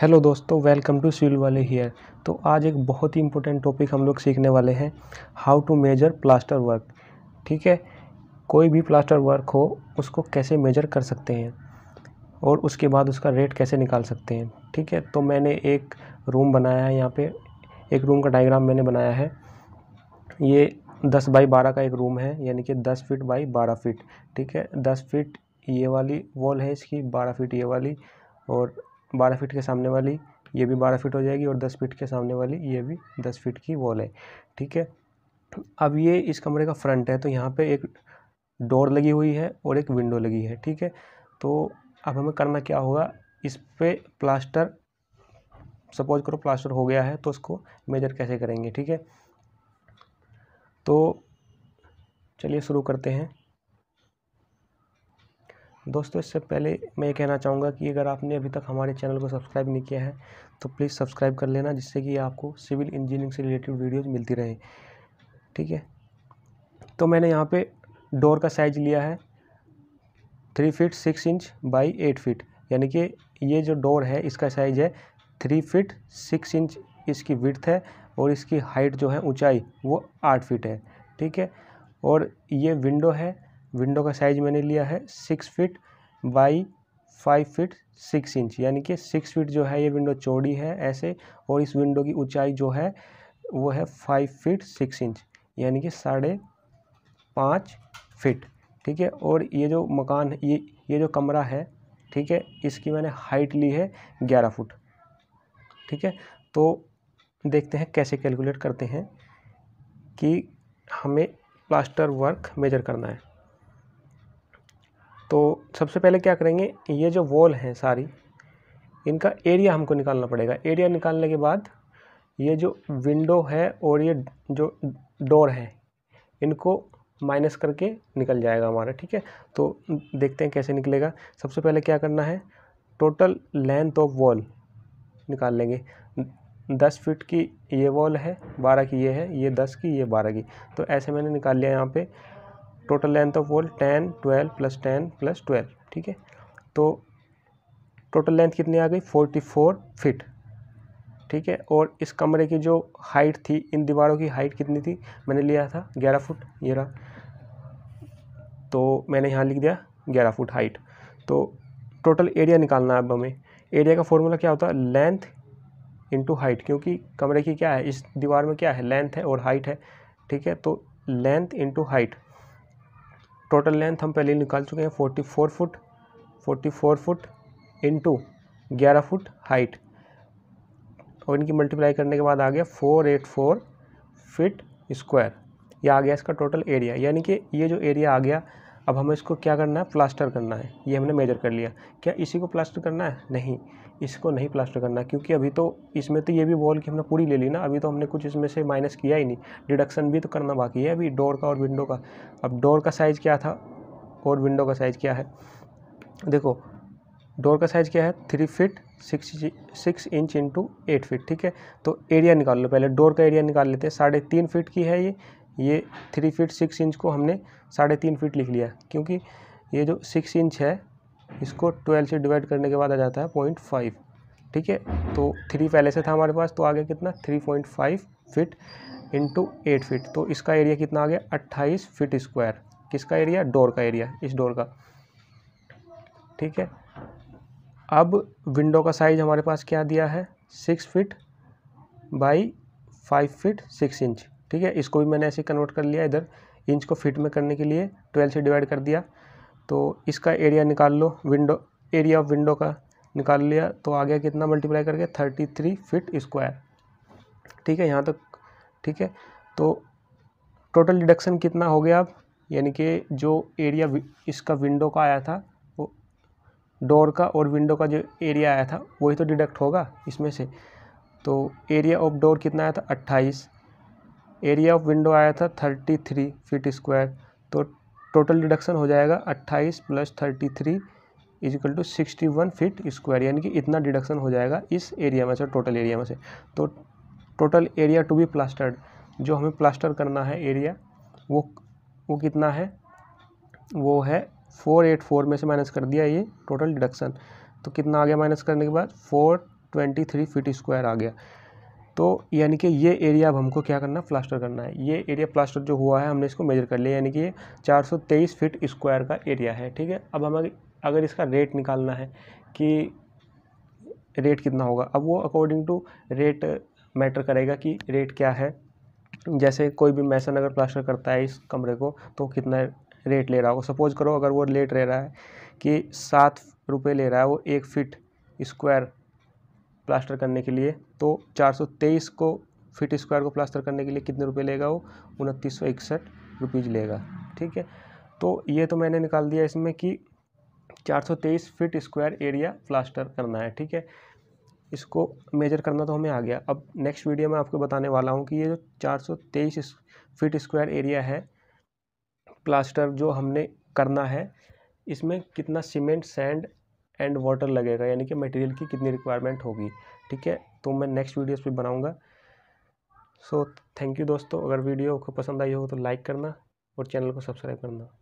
hello दोस्तों welcome to civil वाले here तो आज एक बहुत ही इंपॉर्टेंट टॉपिक हम लोग सीखने वाले हैं how to measure plaster work ठीक है कोई भी प्लास्टर वर्क हो उसको कैसे मेजर कर सकते हैं और उसके बाद उसका रेट कैसे निकाल सकते हैं ठीक है तो मैंने एक रूम बनाया है यहाँ पे एक रूम का डायग्राम मैंने बनाया है ये दस बाई बारह का एक रूम है यानी कि दस फीट बाई बारह फीट ठीक है दस फीट ये वाली वॉल है इसकी बारह फीट ये वाली और बारह फीट के सामने वाली ये भी बारह फीट हो जाएगी और दस फीट के सामने वाली ये भी दस फीट की वॉल है ठीक है अब ये इस कमरे का फ्रंट है तो यहाँ पे एक डोर लगी हुई है और एक विंडो लगी है ठीक है तो अब हमें करना क्या होगा इस पर प्लास्टर सपोज करो प्लास्टर हो गया है तो उसको मेजर कैसे करेंगे ठीक है तो चलिए शुरू करते हैं दोस्तों इससे पहले मैं ये कहना चाहूँगा कि अगर आपने अभी तक हमारे चैनल को सब्सक्राइब नहीं किया है तो प्लीज़ सब्सक्राइब कर लेना जिससे कि आपको सिविल इंजीनियरिंग से रिलेटेड वीडियोज़ मिलती रहे ठीक है तो मैंने यहाँ पे डोर का साइज लिया है three feet six inch by eight feet यानी कि ये जो डोर है इसका साइज़ है थ्री फिट सिक्स इंच इसकी विर्थ है और इसकी हाइट जो है ऊंचाई वो आठ फिट है ठीक है और ये विंडो है विंडो का साइज़ मैंने लिया है six feet by five feet six inch यानी कि सिक्स फिट जो है ये विंडो चौड़ी है ऐसे और इस विंडो की ऊंचाई जो है वो है फाइव फिट सिक्स इंच यानी कि साढ़े पाँच फिट ठीक है और ये जो मकान ये ये जो कमरा है ठीक है इसकी मैंने हाइट ली है ग्यारह फुट ठीक है तो देखते हैं कैसे कैलकुलेट करते हैं कि हमें प्लास्टर वर्क मेजर करना है तो सबसे पहले क्या करेंगे ये जो वॉल हैं सारी इनका एरिया हमको निकालना पड़ेगा एरिया निकालने के बाद ये जो विंडो है और ये जो डोर है इनको माइनस करके निकल जाएगा हमारा ठीक है तो देखते हैं कैसे निकलेगा सबसे पहले क्या करना है टोटल लेंथ ऑफ वॉल निकाल लेंगे दस फीट की ये वॉल है बारह की ये है ये दस की ये बारह की तो ऐसे मैंने निकाल लिया यहाँ पे total length of wall ten twelve plus ten plus twelve ठीक है तो टोटल लेंथ कितनी आ गई फोर्टी फोर फिट ठीक है और इस कमरे की जो हाइट थी इन दीवारों की हाइट कितनी थी मैंने लिया था ग्यारह फुट ये रहा तो मैंने यहाँ लिख दिया ग्यारह फुट हाइट तो टोटल एरिया निकालना है अब हमें एरिया का फॉर्मूला क्या होता है लेंथ इंटू हाइट क्योंकि कमरे की क्या है इस दीवार में क्या है लेंथ है और हाइट है ठीक है तो length into height total length हम पहले निकाल चुके हैं forty four foot forty four foot into ग्यारह फुट हाइट और इनकी मल्टीप्लाई करने के बाद आ गया four eight four feet square यह आ गया इसका टोटल एरिया यानी कि ये जो एरिया आ गया अब हमें इसको क्या करना है प्लास्टर करना है ये हमने मेजर कर लिया क्या इसी को प्लास्टर करना है नहीं इसको नहीं प्लास्टर करना क्योंकि अभी तो इसमें तो ये भी वॉल की हमने पूरी ले ली ना अभी तो हमने कुछ इसमें से माइनस किया ही नहीं डिडक्शन भी तो करना बाकी है अभी डोर का और विंडो का अब डोर का साइज़ क्या था और विंडो का साइज़ क्या है देखो डोर का साइज़ क्या है three feet six six inch into eight feet ठीक है तो एरिया निकाल लो पहले डोर का एरिया निकाल लेते हैं साढ़े तीन फिट की है ये ये थ्री फीट सिक्स इंच को हमने साढ़े तीन फीट लिख लिया क्योंकि ये जो सिक्स इंच है इसको ट्वेल्व से डिवाइड करने के बाद आ जाता है पॉइंट फाइव ठीक है तो थ्री पहले से था हमारे पास तो आ गया कितना three point five feet into eight feet तो इसका एरिया कितना आ गया अट्ठाईस फिट स्क्वायर किसका एरिया डोर का एरिया इस डोर का ठीक है अब विंडो का साइज़ हमारे पास क्या दिया है six feet by five feet six inch ठीक है इसको भी मैंने ऐसे कन्वर्ट कर लिया इधर इंच को फिट में करने के लिए ट्वेल्व से डिवाइड कर दिया तो इसका एरिया निकाल लो विंडो एरिया ऑफ विंडो का निकाल लिया तो आ गया कितना मल्टीप्लाई करके थर्टी थ्री फिट स्क्वायर ठीक है यहाँ तक तो, ठीक है तो टोटल डिडक्शन कितना हो गया अब यानी कि जो एरिया इसका विंडो का आया था वो डोर का और विंडो का जो एरिया आया था वही तो डिडक्ट होगा इसमें से तो एरिया ऑफ डोर कितना आया था अट्ठाईस एरिया ऑफ विंडो आया था थर्टी थ्री फीट स्क्वायर तो टोटल डिडक्शन हो जाएगा अट्ठाईस plus thirty three equal to sixty one feet square यानी कि इतना डिडक्शन हो जाएगा इस एरिया में से टोटल एरिया में से तो total area to be plastered जो हमें प्लास्टर करना है एरिया वो वो कितना है वो है फोर एट फोर में से माइनस कर दिया ये टोटल डिडक्शन तो कितना आ गया माइनस करने के बाद four twenty three feet square आ गया तो यानी कि ये एरिया अब हमको क्या करना है प्लास्टर करना है ये एरिया प्लास्टर जो हुआ है हमने इसको मेजर कर लिया यानी कि ये 423 फीट स्क्वायर का एरिया है ठीक है अब हमें अगर इसका रेट निकालना है कि रेट कितना होगा अब वो अकॉर्डिंग टू रेट मैटर करेगा कि रेट क्या है जैसे कोई भी मैसन अगर प्लास्टर करता है इस कमरे को तो कितना रेट ले रहा होगा सपोज करो अगर वो रेट ले रहा है कि सात रुपये ले रहा है वो एक फिट स्क्वायर प्लास्टर करने के लिए तो चार को फिट स्क्वायर को प्लास्टर करने के लिए कितने रुपये लेगा वो उनतीस सौ इकसठ रुपीज़ लेगा ठीक है तो ये तो मैंने निकाल दिया इसमें कि 423 फीट स्क्वायर एरिया प्लास्टर करना है ठीक है इसको मेजर करना तो हमें आ गया अब नेक्स्ट वीडियो में आपको बताने वाला हूँ कि ये जो 423 फीट स्क्वायर एरिया है प्लास्टर जो हमने करना है इसमें कितना सीमेंट सैंड एंड वाटर लगेगा यानी कि मटेरियल की कितनी रिक्वायरमेंट होगी ठीक है तो मैं नेक्स्ट वीडियो पे बनाऊँगा सो थैंक यू दोस्तों अगर वीडियो को पसंद आई हो तो लाइक करना और चैनल को सब्सक्राइब करना